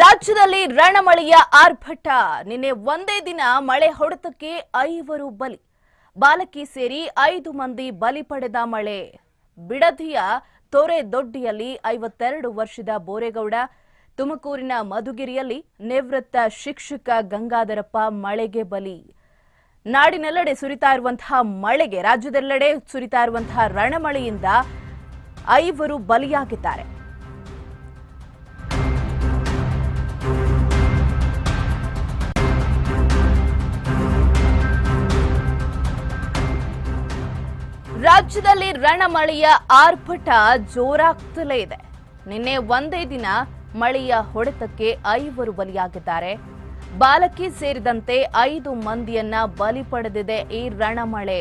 ರಾಜ್ಯದಲ್ಲಿ ರಣಮಳೆಯ ಆರ್ಭಟ ನಿನ್ನೆ ಒಂದೇ ದಿನ ಮಳೆ ಹೊಡೆತಕ್ಕೆ ಐವರು ಬಲಿ ಬಾಲಕಿ ಸೇರಿ ಐದು ಮಂದಿ ಬಲಿ ಪಡೆದ ಮಳೆ ಬಿಡದಿಯ ತೊರೆ ದೊಡ್ಡಿಯಲ್ಲಿ ಐವತ್ತೆರಡು ವರ್ಷದ ಬೋರೇಗೌಡ ತುಮಕೂರಿನ ಮಧುಗಿರಿಯಲ್ಲಿ ನಿವೃತ್ತ ಶಿಕ್ಷಕ ಗಂಗಾಧರಪ್ಪ ಮಳೆಗೆ ಬಲಿ ನಾಡಿನೆಲ್ಲೆಡೆ ಸುರಿತಾ ಇರುವಂತಹ ಮಳೆಗೆ ರಾಜ್ಯದೆಲ್ಲೆಡೆ ಸುರಿತಾ ಇರುವಂತಹ ರಣಮಳೆಯಿಂದ ಐವರು ಬಲಿಯಾಗಿದ್ದಾರೆ ರಾಜ್ಯದಲ್ಲಿ ರಣಮಳೆಯ ಆರ್ಭಟ ಜೋರಾಗ್ತಲೇ ಇದೆ ನಿನ್ನೆ ಒಂದೇ ದಿನ ಮಳೆಯ ಹೊಡೆತಕ್ಕೆ ಐವರು ಬಲಿಯಾಗಿದ್ದಾರೆ ಬಾಲಕಿ ಸೇರಿದಂತೆ ಐದು ಮಂದಿಯನ್ನ ಬಲಿ ಪಡೆದಿದೆ ಈ ರಣಮಳೆ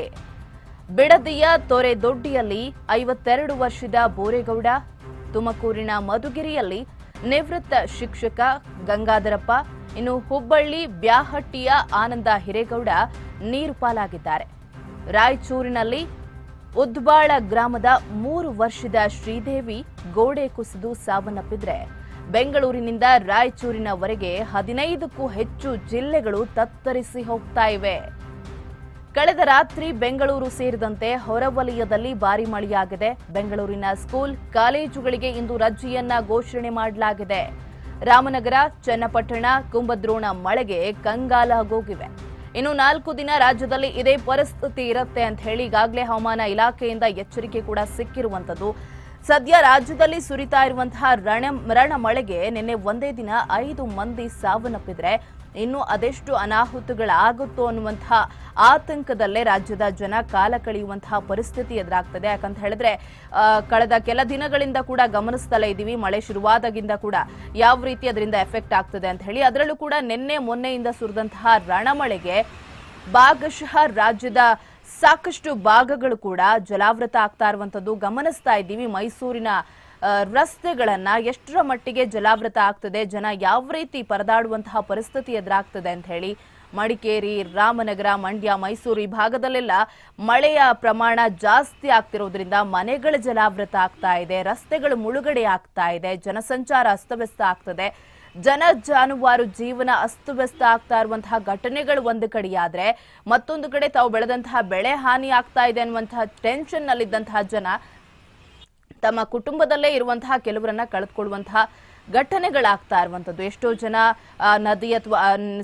ಬಿಡದಿಯ ತೊರೆದೊಡ್ಡಿಯಲ್ಲಿ ಐವತ್ತೆರಡು ವರ್ಷದ ಬೋರೇಗೌಡ ತುಮಕೂರಿನ ಮಧುಗಿರಿಯಲ್ಲಿ ನಿವೃತ್ತ ಶಿಕ್ಷಕ ಗಂಗಾಧರಪ್ಪ ಇನ್ನು ಹುಬ್ಬಳ್ಳಿ ಬ್ಯಾಹಟ್ಟಿಯ ಆನಂದ ಹಿರೇಗೌಡ ನೀರು ಪಾಲಾಗಿದ್ದಾರೆ ರಾಯಚೂರಿನಲ್ಲಿ ಉದ್ಬಾಳ ಗ್ರಾಮದ ಮೂರು ವರ್ಷದ ಶ್ರೀದೇವಿ ಗೋಡೆ ಕುಸಿದು ಸಾವನ್ನಪ್ಪಿದ್ರೆ ಬೆಂಗಳೂರಿನಿಂದ ರಾಯಚೂರಿನವರೆಗೆ ಹದಿನೈದಕ್ಕೂ ಹೆಚ್ಚು ಜಿಲ್ಲೆಗಳು ತತ್ತರಿಸಿ ಹೋಗ್ತಾ ಇವೆ ಕಳೆದ ರಾತ್ರಿ ಬೆಂಗಳೂರು ಸೇರಿದಂತೆ ಹೊರವಲಯದಲ್ಲಿ ಭಾರಿ ಮಳೆಯಾಗಿದೆ ಬೆಂಗಳೂರಿನ ಸ್ಕೂಲ್ ಕಾಲೇಜುಗಳಿಗೆ ಇಂದು ರಜೆಯನ್ನ ಘೋಷಣೆ ಮಾಡಲಾಗಿದೆ ರಾಮನಗರ ಚನ್ನಪಟ್ಟಣ ಕುಂಭದ್ರೋಣ ಮಳೆಗೆ ಹೋಗಿವೆ ಇನ್ನು ನಾಲ್ಕು ದಿನ ರಾಜ್ಯದಲ್ಲಿ ಇದೇ ಪರಿಸ್ಥಿತಿ ಇರುತ್ತೆ ಅಂತ ಹೇಳಿ ಈಗಾಗಲೇ ಹವಾಮಾನ ಇಲಾಖೆಯಿಂದ ಎಚ್ಚರಿಕೆ ಕೂಡ ಸಿಕ್ಕಿರುವಂತದ್ದು ಸದ್ಯ ರಾಜ್ಯದಲ್ಲಿ ಸುರಿತಾ ಇರುವಂತಹ ರಣ ಮರಣ ಮಳೆಗೆ ನಿನ್ನೆ ಒಂದೇ ದಿನ ಐದು ಮಂದಿ ಸಾವನ್ನಪ್ಪಿದ್ರೆ ಇನ್ನು ಅದೆಷ್ಟು ಅನಾಹುತಗಳಾಗುತ್ತೋ ಅನ್ನುವಂತಹ ಆತಂಕದಲ್ಲೇ ರಾಜ್ಯದ ಜನ ಕಾಲ ಕಳೆಯುವಂತಹ ಪರಿಸ್ಥಿತಿ ಎದುರಾಗ್ತದೆ ಯಾಕಂತ ಹೇಳಿದ್ರೆ ಕಳೆದ ಕೆಲ ದಿನಗಳಿಂದ ಕೂಡ ಗಮನಿಸ್ತಲೇ ಇದ್ದೀವಿ ಮಳೆ ಶುರುವಾದಾಗಿಂದ ಕೂಡ ಯಾವ ರೀತಿ ಅದರಿಂದ ಎಫೆಕ್ಟ್ ಆಗ್ತದೆ ಅಂತ ಹೇಳಿ ಅದರಲ್ಲೂ ಕೂಡ ನಿನ್ನೆ ಮೊನ್ನೆಯಿಂದ ಸುರಿದಂತಹ ರಣಮಳೆಗೆ ಭಾಗಶಃ ರಾಜ್ಯದ ಸಾಕಷ್ಟು ಭಾಗಗಳು ಕೂಡ ಜಲಾವೃತ ಆಗ್ತಾ ಇರುವಂತದ್ದು ಗಮನಿಸ್ತಾ ಇದ್ದೀವಿ ಮೈಸೂರಿನ ರಸ್ತೆಗಳನ್ನು ಎಷ್ಟರ ಮಟ್ಟಿಗೆ ಜಲಾವೃತ ಆಗ್ತದೆ ಜನ ಯಾವ ರೀತಿ ಪರದಾಡುವಂತಹ ಪರಿಸ್ಥಿತಿ ಎದುರಾಗ್ತದೆ ಅಂತ ಹೇಳಿ ಮಡಿಕೇರಿ ರಾಮನಗರ ಮಂಡ್ಯ ಮೈಸೂರು ಈ ಭಾಗದಲ್ಲೆಲ್ಲ ಮಳೆಯ ಪ್ರಮಾಣ ಜಾಸ್ತಿ ಆಗ್ತಿರೋದ್ರಿಂದ ಮನೆಗಳ ಜಲಾವೃತ ಆಗ್ತಾ ಇದೆ ರಸ್ತೆಗಳು ಮುಳುಗಡೆ ಆಗ್ತಾ ಇದೆ ಜನಸಂಚಾರ ಅಸ್ತವ್ಯಸ್ತ ಆಗ್ತದೆ ಜನ ಜಾನುವಾರು ಜೀವನ ಅಸ್ತವ್ಯಸ್ತ ಆಗ್ತಾ ಇರುವಂತಹ ಘಟನೆಗಳು ಒಂದು ಕಡೆಯಾದ್ರೆ ಮತ್ತೊಂದು ಕಡೆ ತಾವು ಬೆಳೆದಂತಹ ಬೆಳೆ ಹಾನಿ ಆಗ್ತಾ ಇದೆ ಅನ್ನುವಂತಹ ಟೆನ್ಷನ್ ನಲ್ಲಿದ್ದಂತಹ ಜನ ತಮ್ಮ ಕುಟುಂಬದಲ್ಲೇ ಇರುವಂತಹ ಕೆಲವರನ್ನ ಕಳೆದುಕೊಳ್ಳುವಂತಹ ಘಟನೆಗಳಾಗ್ತಾ ಇರುವಂತದ್ದು ಎಷ್ಟೋ ಜನ ನದಿ ಅಥವಾ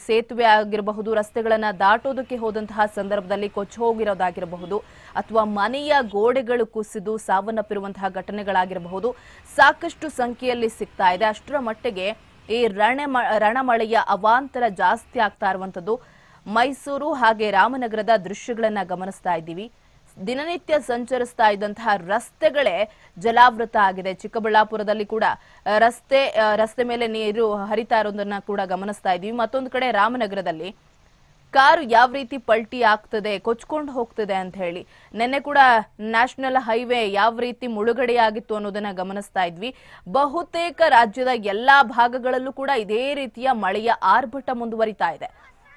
ಸೇತುವೆ ಆಗಿರಬಹುದು ರಸ್ತೆಗಳನ್ನು ದಾಟೋದಕ್ಕೆ ಹೋದಂತಹ ಸಂದರ್ಭದಲ್ಲಿ ಕೊಚ್ಚು ಹೋಗಿರೋದಾಗಿರಬಹುದು ಅಥವಾ ಮನೆಯ ಗೋಡೆಗಳು ಕುಸಿದು ಸಾವನ್ನಪ್ಪಿರುವಂತಹ ಘಟನೆಗಳಾಗಿರಬಹುದು ಸಾಕಷ್ಟು ಸಂಖ್ಯೆಯಲ್ಲಿ ಸಿಗ್ತಾ ಇದೆ ಅಷ್ಟರ ಮಟ್ಟಿಗೆ ಈ ರಣ ರಣಮಳೆಯ ಅವಾಂತರ ಜಾಸ್ತಿ ಆಗ್ತಾ ಇರುವಂಥದ್ದು ಮೈಸೂರು ಹಾಗೆ ರಾಮನಗರದ ದೃಶ್ಯಗಳನ್ನು ಗಮನಿಸ್ತಾ ಇದ್ದೀವಿ ದಿನನಿತ್ಯ ಸಂಚರಿಸ್ತಾ ಇದ್ದಂತಹ ರಸ್ತೆಗಳೇ ಜಲಾವೃತ ಆಗಿದೆ ಚಿಕ್ಕಬಳ್ಳಾಪುರದಲ್ಲಿ ಕೂಡ ರಸ್ತೆ ರಸ್ತೆ ಮೇಲೆ ನೀರು ಹರಿತಾ ಇರೋದನ್ನ ಕೂಡ ಗಮನಿಸ್ತಾ ಇದೀವಿ ಮತ್ತೊಂದು ಕಡೆ ರಾಮನಗರದಲ್ಲಿ ಕಾರು ಯಾವ ರೀತಿ ಪಲ್ಟಿ ಆಗ್ತದೆ ಕೊಚ್ಕೊಂಡು ಹೋಗ್ತದೆ ಅಂತ ಹೇಳಿ ನಿನ್ನೆ ಕೂಡ ನ್ಯಾಷನಲ್ ಹೈವೇ ಯಾವ ರೀತಿ ಮುಳುಗಡೆಯಾಗಿತ್ತು ಅನ್ನೋದನ್ನ ಗಮನಿಸ್ತಾ ಇದ್ವಿ ಬಹುತೇಕ ರಾಜ್ಯದ ಎಲ್ಲಾ ಭಾಗಗಳಲ್ಲೂ ಕೂಡ ಇದೇ ರೀತಿಯ ಮಳೆಯ ಆರ್ಭಟ ಮುಂದುವರಿತಾ ಇದೆ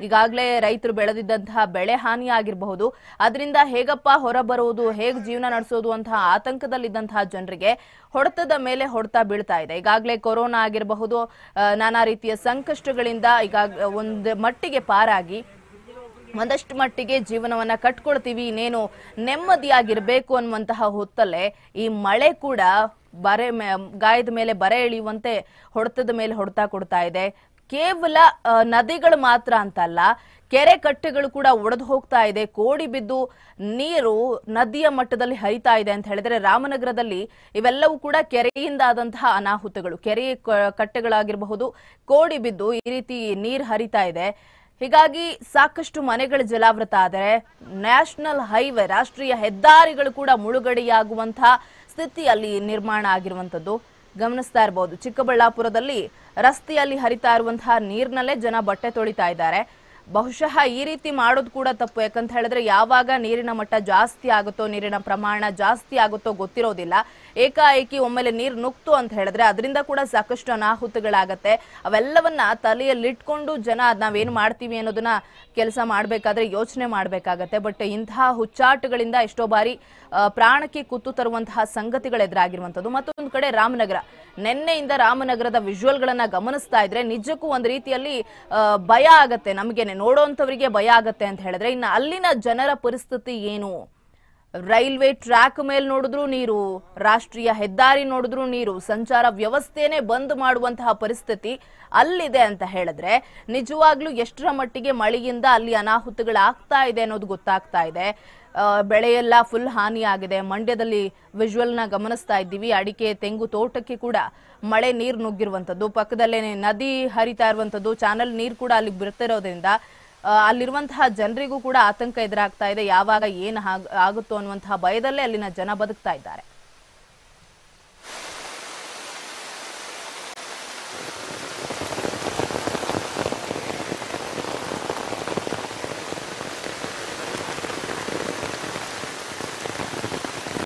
ಈಗಾಗಲೇ ರೈತರು ಬೆಳೆದಿದ್ದಂತಹ ಬೆಳೆ ಹಾನಿ ಆಗಿರಬಹುದು ಅದರಿಂದ ಹೇಗಪ್ಪ ಹೊರಬರುವುದು ಹೇಗೆ ಜೀವನ ನಡೆಸೋದು ಅಂತ ಆತಂಕದಲ್ಲಿದ್ದಂತಹ ಜನರಿಗೆ ಹೊಡೆತದ ಮೇಲೆ ಹೊಡೆತ ಬೀಳ್ತಾ ಇದೆ ಈಗಾಗಲೇ ಕೊರೋನಾ ಆಗಿರಬಹುದು ನಾನಾ ರೀತಿಯ ಸಂಕಷ್ಟಗಳಿಂದ ಈಗಾಗ ಒಂದು ಮಟ್ಟಿಗೆ ಪಾರಾಗಿ ಒಂದಷ್ಟು ಮಟ್ಟಿಗೆ ಜೀವನವನ್ನ ಕಟ್ಕೊಳ್ತೀವಿ ಇನ್ನೇನು ನೆಮ್ಮದಿಯಾಗಿರ್ಬೇಕು ಅನ್ನುವಂತಹ ಹೊತ್ತಲ್ಲೇ ಈ ಮಳೆ ಕೂಡ ಬರೆ ಗಾಯದ ಮೇಲೆ ಬರೆ ಎಳೆಯುವಂತೆ ಹೊಡೆತದ ಮೇಲೆ ಹೊಡೆತ ಕೊಡ್ತಾ ಇದೆ ಕೇವಲ ನದಿಗಳು ಮಾತ್ರ ಅಂತಲ್ಲ ಕೆರೆ ಕಟ್ಟೆಗಳು ಕೂಡ ಒಡೆದು ಹೋಗ್ತಾ ಇದೆ ಕೋಡಿ ಬಿದ್ದು ನೀರು ನದಿಯ ಮಟ್ಟದಲ್ಲಿ ಹರಿತಾ ಇದೆ ಅಂತ ಹೇಳಿದ್ರೆ ರಾಮನಗರದಲ್ಲಿ ಇವೆಲ್ಲವೂ ಕೂಡ ಕೆರೆಯಿಂದ ಆದಂತಹ ಅನಾಹುತಗಳು ಕೆರೆ ಕಟ್ಟೆಗಳಾಗಿರಬಹುದು ಕೋಡಿ ಬಿದ್ದು ಈ ರೀತಿ ನೀರು ಹರಿತಾ ಇದೆ ಹೀಗಾಗಿ ಸಾಕಷ್ಟು ಮನೆಗಳು ಜಲಾವೃತ ಆದರೆ ನ್ಯಾಷನಲ್ ಹೈವೇ ರಾಷ್ಟ್ರೀಯ ಹೆದ್ದಾರಿಗಳು ಕೂಡ ಮುಳುಗಡೆಯಾಗುವಂತಹ ಸ್ಥಿತಿಯಲ್ಲಿ ನಿರ್ಮಾಣ ಆಗಿರುವಂಥದ್ದು ಗಮನಿಸ್ತಾ ಇರಬಹುದು ಚಿಕ್ಕಬಳ್ಳಾಪುರದಲ್ಲಿ ರಸ್ತೆಯಲ್ಲಿ ಹರಿತಾ ಇರುವಂತಹ ನೀರಿನಲ್ಲೇ ಜನ ಬಟ್ಟೆ ತೊಳಿತಾ ಇದ್ದಾರೆ ಬಹುಶಃ ಈ ರೀತಿ ಮಾಡೋದು ಕೂಡ ತಪ್ಪು ಯಾಕಂತ ಹೇಳಿದ್ರೆ ಯಾವಾಗ ನೀರಿನ ಮಟ್ಟ ಜಾಸ್ತಿ ಆಗುತ್ತೋ ನೀರಿನ ಪ್ರಮಾಣ ಜಾಸ್ತಿ ಆಗುತ್ತೋ ಗೊತ್ತಿರೋದಿಲ್ಲ ಏಕಾಏಕಿ ಒಮ್ಮೆಲೆ ನೀರು ನುಗ್ತು ಅಂತ ಹೇಳಿದ್ರೆ ಅದರಿಂದ ಕೂಡ ಸಾಕಷ್ಟು ಅನಾಹುತಗಳಾಗತ್ತೆ ಅವೆಲ್ಲವನ್ನ ತಲೆಯಲ್ಲಿಟ್ಕೊಂಡು ಜನ ನಾವೇನು ಮಾಡ್ತೀವಿ ಅನ್ನೋದನ್ನ ಕೆಲಸ ಮಾಡಬೇಕಾದ್ರೆ ಯೋಚನೆ ಮಾಡಬೇಕಾಗತ್ತೆ ಬಟ್ ಇಂತಹ ಹುಚ್ಚಾಟಗಳಿಂದ ಎಷ್ಟೋ ಬಾರಿ ಪ್ರಾಣಕ್ಕೆ ಕುತ್ತು ತರುವಂತಹ ಸಂಗತಿಗಳು ಎದುರಾಗಿರುವಂಥದ್ದು ಮತ್ತೊಂದು ಕಡೆ ರಾಮನಗರ ನಿನ್ನೆಯಿಂದ ರಾಮನಗರದ ವಿಜುವಲ್ಗಳನ್ನ ಗಮನಿಸ್ತಾ ಇದ್ರೆ ನಿಜಕ್ಕೂ ಒಂದು ರೀತಿಯಲ್ಲಿ ಭಯ ಆಗತ್ತೆ ನಮಗೇನೆ ನೋಡೋವಂಥವರಿಗೆ ಭಯ ಆಗತ್ತೆ ಅಂತ ಹೇಳಿದ್ರೆ ಇನ್ನು ಅಲ್ಲಿನ ಜನರ ಪರಿಸ್ಥಿತಿ ಏನು ರೈಲ್ವೆ ಟ್ರ್ಯಾಕ್ ಮೇಲೆ ನೋಡಿದ್ರು ನೀರು ರಾಷ್ಟ್ರೀಯ ಹೆದ್ದಾರಿ ನೋಡಿದ್ರು ನೀರು ಸಂಚಾರ ವ್ಯವಸ್ಥೆನೇ ಬಂದ್ ಮಾಡುವಂತಹ ಪರಿಸ್ಥಿತಿ ಅಲ್ಲಿದೆ ಅಂತ ಹೇಳಿದ್ರೆ ನಿಜವಾಗ್ಲೂ ಎಷ್ಟರ ಮಟ್ಟಿಗೆ ಮಳೆಯಿಂದ ಅಲ್ಲಿ ಅನಾಹುತಗಳಾಗ್ತಾ ಇದೆ ಅನ್ನೋದು ಗೊತ್ತಾಗ್ತಾ ಇದೆ ಬೆಳೆಯೆಲ್ಲ ಫುಲ್ ಹಾನಿಯಾಗಿದೆ ಮಂಡ್ಯದಲ್ಲಿ ನ ಗಮನಿಸ್ತಾ ಇದ್ದೀವಿ ಅಡಿಕೆ ತೆಂಗು ತೋಟಕ್ಕೆ ಕೂಡ ಮಳೆ ನೀರು ನುಗ್ಗಿರುವಂಥದ್ದು ಪಕ್ಕದಲ್ಲೇ ನದಿ ಹರಿತಾ ಇರುವಂಥದ್ದು ಚಾನಲ್ ನೀರು ಕೂಡ ಅಲ್ಲಿ ಬರ್ತಿರೋದ್ರಿಂದ ಅಲ್ಲಿರುವಂತಹ ಜನರಿಗೂ ಕೂಡ ಆತಂಕ ಎದುರಾಗ್ತಾ ಇದೆ ಯಾವಾಗ ಏನು ಆಗುತ್ತೋ ಅನ್ನುವಂತಹ ಭಯದಲ್ಲೇ ಅಲ್ಲಿನ ಜನ ಬದುಕ್ತಾ ಇದ್ದಾರೆ